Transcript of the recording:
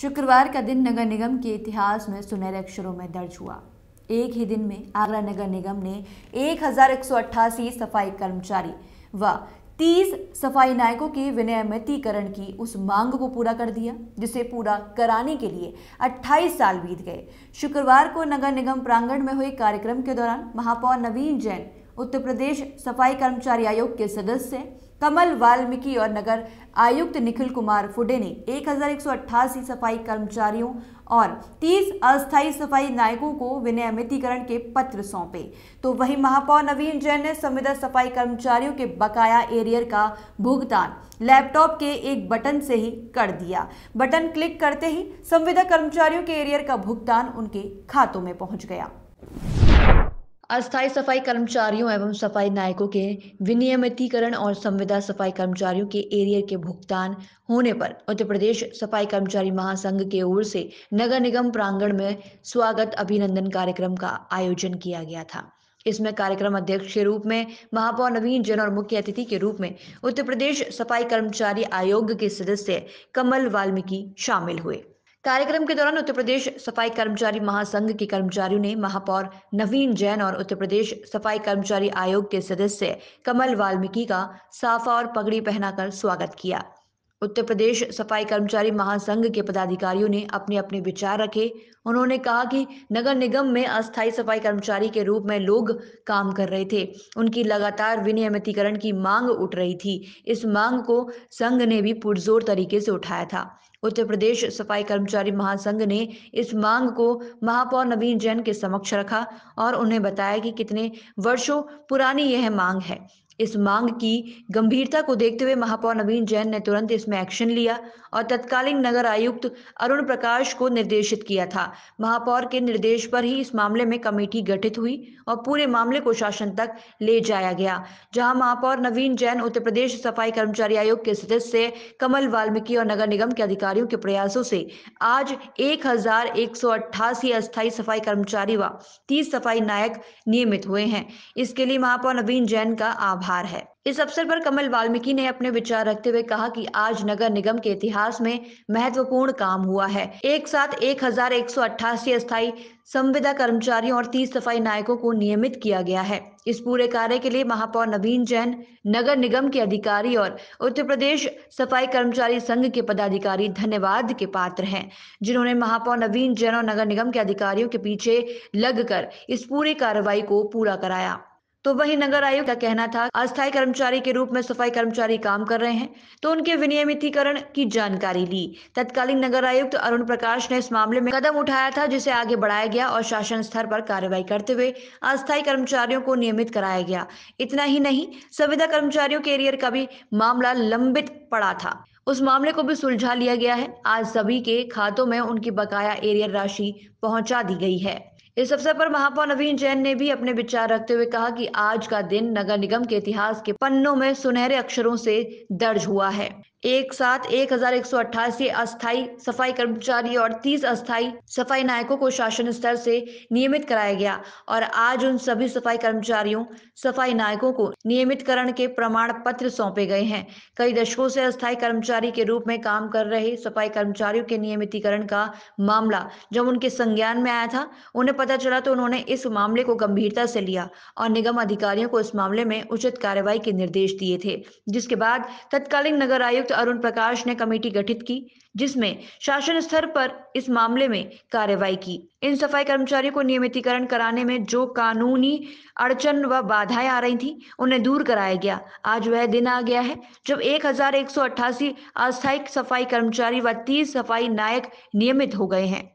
शुक्रवार का दिन नगर निगम के इतिहास में सुनहरे अक्षरों में दर्ज हुआ एक ही दिन में आगरा नगर निगम ने एक सफाई कर्मचारी व 30 सफाई नायकों के विनियमितीकरण की उस मांग को पूरा कर दिया जिसे पूरा कराने के लिए 28 साल बीत गए शुक्रवार को नगर निगम प्रांगण में हुए कार्यक्रम के दौरान महापौर नवीन जैन उत्तर प्रदेश सफाई कर्मचारी आयोग के सदस्य कमल वाल्मीकि और नगर आयुक्त निखिल कुमार फुडे ने एक सफाई कर्मचारियों और 30 अस्थायी सफाई नायकों को विनियमितीकरण के पत्र सौंपे तो वहीं महापौर नवीन जैन ने संविदा सफाई कर्मचारियों के बकाया एरियर का भुगतान लैपटॉप के एक बटन से ही कर दिया बटन क्लिक करते ही संविदा कर्मचारियों के एरियर का भुगतान उनके खातों में पहुंच गया अस्थायी सफाई कर्मचारियों एवं सफाई नायकों के विनियमितीकरण और संविदा सफाई कर्मचारियों के एरियर के भुगतान होने पर उत्तर प्रदेश सफाई कर्मचारी महासंघ के ओर से नगर निगम प्रांगण में स्वागत अभिनंदन कार्यक्रम का आयोजन किया गया था इसमें कार्यक्रम अध्यक्ष के रूप में महापौर नवीन जैन और मुख्य अतिथि के रूप में उत्तर प्रदेश सफाई कर्मचारी आयोग के सदस्य कमल वाल्मीकि शामिल हुए कार्यक्रम के दौरान उत्तर प्रदेश सफाई कर्मचारी महासंघ के कर्मचारियों ने महापौर नवीन जैन और उत्तर प्रदेश सफाई कर्मचारी आयोग के सदस्य कमल वाल्मीकि का साफा और पगड़ी पहनाकर स्वागत किया उत्तर प्रदेश सफाई कर्मचारी महासंघ के पदाधिकारियों ने अपने अपने विचार रखे उन्होंने कहा कि नगर निगम में अस्थायी सफाई कर्मचारी के रूप में लोग काम कर रहे थे उनकी लगातार विनियमितीकरण की मांग उठ रही थी इस मांग को संघ ने भी पुरजोर तरीके से उठाया था उत्तर प्रदेश सफाई कर्मचारी महासंघ ने इस मांग को महापौर नवीन जैन के समक्ष रखा और उन्हें बताया कि कितने वर्षों पुरानी यह मांग है इस मांग की गंभीरता को देखते हुए महापौर नवीन जैन ने तुरंत इसमें एक्शन लिया और तत्कालीन नगर आयुक्त अरुण प्रकाश को निर्देशित किया था महापौर के निर्देश पर ही इस मामले में कमेटी गठित हुई और पूरे मामले को शासन तक ले जाया गया जहां महापौर नवीन जैन उत्तर प्रदेश सफाई कर्मचारी आयोग के सदस्य कमल वाल्मीकि और नगर निगम के अधिकारियों के प्रयासों से आज एक अस्थायी सफाई कर्मचारी व तीस सफाई नायक नियमित हुए हैं इसके लिए महापौर नवीन जैन का आभार आभार है इस अवसर पर कमल वाल्मीकि ने अपने विचार रखते हुए कहा कि आज नगर निगम के इतिहास में महत्वपूर्ण काम हुआ है एक साथ एक हजार एक सौ अट्ठासी स्थायी संविदा कर्मचारियों और तीस सफाई नायकों को नियमित किया गया है इस पूरे कार्य के लिए महापौर नवीन जैन नगर निगम के अधिकारी और उत्तर प्रदेश सफाई कर्मचारी संघ के पदाधिकारी धन्यवाद के पात्र हैं जिन्होंने महापौर नवीन जैन और नगर निगम के अधिकारियों के पीछे लगकर इस पूरी कार्रवाई को पूरा कराया तो वही नगर आयुक्त का कहना था अस्थायी कर्मचारी के रूप में सफाई कर्मचारी काम कर रहे हैं तो उनके विनियमितीकरण की जानकारी ली तत्कालीन नगर आयुक्त अरुण प्रकाश ने इस मामले में कदम उठाया था जिसे आगे बढ़ाया गया और शासन स्तर पर कार्रवाई करते हुए अस्थायी कर्मचारियों को नियमित कराया गया इतना ही नहीं संविदा कर्मचारियों के एरियर का भी मामला लंबित पड़ा था उस मामले को भी सुलझा लिया गया है आज सभी के खातों में उनकी बकाया एरियर राशि पहुंचा दी गई है इस अवसर पर महापौर नवीन जैन ने भी अपने विचार रखते हुए कहा कि आज का दिन नगर निगम के इतिहास के पन्नों में सुनहरे अक्षरों से दर्ज हुआ है एक साथ एक हजार एक सौ अट्ठासी अस्थायी सफाई कर्मचारी और तीस अस्थायी सफाई नायकों को शासन स्तर से नियमित कराया गया और आज उन सभी सफाई कर्मचारियों सफाई नायकों को नियमितकरण के प्रमाण पत्र सौंपे गए हैं कई दशकों से अस्थायी कर्मचारी के रूप में काम कर रहे सफाई कर्मचारियों के नियमितीकरण का मामला जब उनके संज्ञान में आया था उन्हें पता चला तो उन्होंने इस मामले को गंभीरता से लिया और निगम अधिकारियों को इस मामले में उचित कार्यवाही के निर्देश दिए थे जिसके बाद तत्कालीन नगर आयुक्त अरुण प्रकाश ने कमेटी गठित की जिसमें शासन स्तर पर इस मामले में कार्रवाई की इन सफाई कर्मचारियों को नियमितीकरण कराने में जो कानूनी अड़चन व बाधाएं आ रही थी उन्हें दूर कराया गया आज वह दिन आ गया है जब 1188 अस्थायी सफाई कर्मचारी व 30 सफाई नायक नियमित हो गए हैं